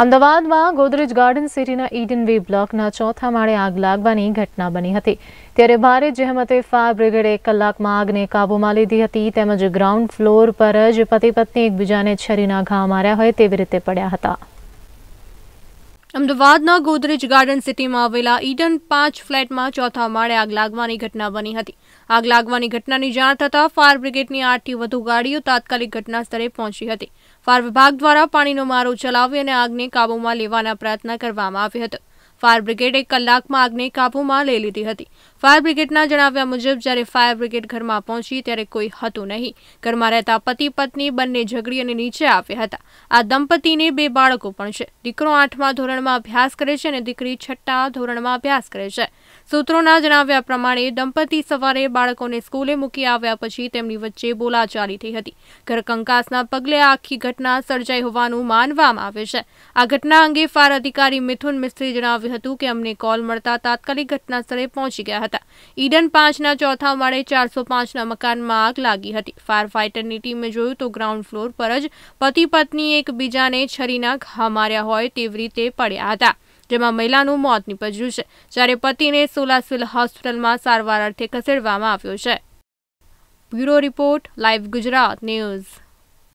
અમદાવાદમાં ગોદરેજ ગાર્ડન સિટીના Eden way બ્લોકના ચોથા માળે આગ લાગવાની ઘટના બની હતી ત્યારે ભારે જહેમતે ફાયર બ્રિગેડે એક કલાકમાં આગને કાબૂમાં લીધી હતી તેમજ ગ્રાઉન્ડ ફ્લોર પર જ પતિ પત્ની એકબીજાને છરીના ઘા માર્યા હોય તેવી રીતે પડ્યા હતા અમદાવાદના ગોદરેજ ગાર્ડન સિટીમાં આવેલા ઈડન પાંચ ફ્લેટમાં ચોથા માળે આગ લાગવાની ઘટના બની હતી આગ લાગવાની ઘટનાની જાણ થતાં ફાયર બ્રિગેડની આઠથી વધુ ગાડીઓ તાત્કાલિક ઘટના સ્થળે પહોંચી હતી ફાયર વિભાગ દ્વારા પાણીનો મારો ચલાવી અને આગને કાબૂમાં લેવાના પ્રયત્ન કરવામાં આવ્યો હતો ફાયર બ્રિગેડે કલાકમાં આગને કાબૂમાં લઈ લીધી હતી ફાયર બ્રિગેડના જણાવ્યા મુજબ જ્યારે ફાયર બ્રિગેડ ઘરમાં પહોંચી ત્યારે કોઈ હતું નહીં ઘરમાં રહેતા પતિ પત્ની બંને ઝઘડી અને નીચે આવ્યા હતા આ દંપતીને બે બાળકો પણ છે દીકરો આઠમા ધોરણમાં અભ્યાસ કરે છે અને દીકરી છઠ્ઠા ધોરણમાં અભ્યાસ કરે છે સૂત્રોના જણાવ્યા પ્રમાણે દંપતી સવારે બાળકોને સ્કૂલે મૂકી આવ્યા પછી તેમની વચ્ચે બોલાચાલી થઈ હતી ઘર કંકાસના પગલે આખી ઘટના સર્જાઈ હોવાનું માનવામાં આવે છે આ ઘટના અંગે ફાયર અધિકારી મિથુન મિસ્ત્રી જણાવ્યું હતું કે અમને કોલ મળતા તાત્કાલિક ઘટના સ્થળે પહોંચી ગયા હતા હતા ઈડન પાંચના ચોથા માળે ચારસો પાંચના મકાનમાં આગ લાગી હતી ફાયર ફાઇટરની ટીમે જોયું તો ગ્રાઉન્ડ ફ્લોર પર જ પતિ પત્ની એકબીજાને છરીના ઘા માર્યા હોય તેવી રીતે પડ્યા હતા જેમાં મહિલાનું મોત નીપજ્યું છે જ્યારે પતિને સોલા હોસ્પિટલમાં સારવાર અર્થે ખસેડવામાં આવ્યો છે bureau report live Gujarat news